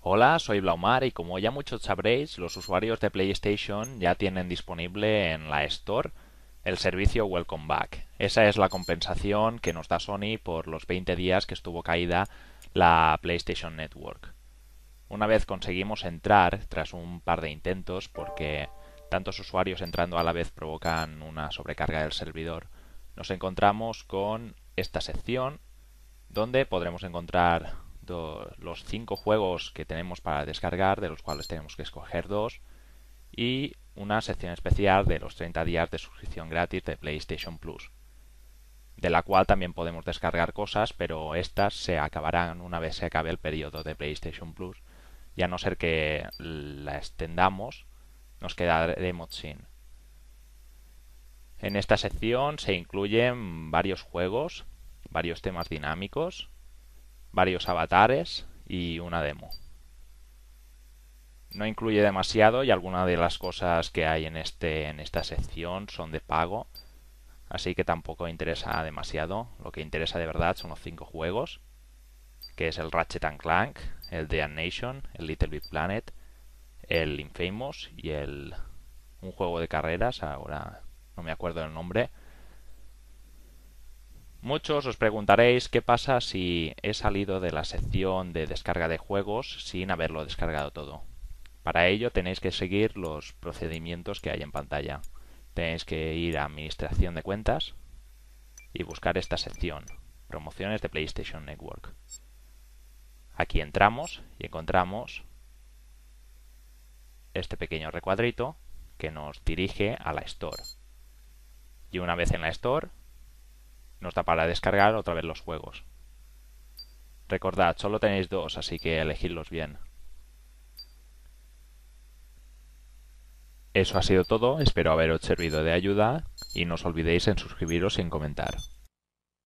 Hola, soy Blaumar y como ya muchos sabréis, los usuarios de PlayStation ya tienen disponible en la Store el servicio Welcome Back. Esa es la compensación que nos da Sony por los 20 días que estuvo caída la PlayStation Network. Una vez conseguimos entrar, tras un par de intentos, porque tantos usuarios entrando a la vez provocan una sobrecarga del servidor, nos encontramos con esta sección donde podremos encontrar los cinco juegos que tenemos para descargar, de los cuales tenemos que escoger dos, y una sección especial de los 30 días de suscripción gratis de PlayStation Plus, de la cual también podemos descargar cosas, pero estas se acabarán una vez se acabe el periodo de PlayStation Plus, y a no ser que la extendamos, nos quedaremos sin. En esta sección se incluyen varios juegos, varios temas dinámicos, varios avatares y una demo. No incluye demasiado y algunas de las cosas que hay en, este, en esta sección son de pago, así que tampoco interesa demasiado. Lo que interesa de verdad son los cinco juegos, que es el Ratchet and Clank, el The Nation, el Little bit Planet, el Infamous y el un juego de carreras, ahora no me acuerdo el nombre, Muchos os preguntaréis qué pasa si he salido de la sección de descarga de juegos sin haberlo descargado todo. Para ello tenéis que seguir los procedimientos que hay en pantalla. Tenéis que ir a Administración de cuentas y buscar esta sección, Promociones de PlayStation Network. Aquí entramos y encontramos este pequeño recuadrito que nos dirige a la Store. Y una vez en la Store nos da para descargar otra vez los juegos. Recordad, solo tenéis dos, así que elegidlos bien. Eso ha sido todo, espero haberos servido de ayuda y no os olvidéis en suscribiros y en comentar.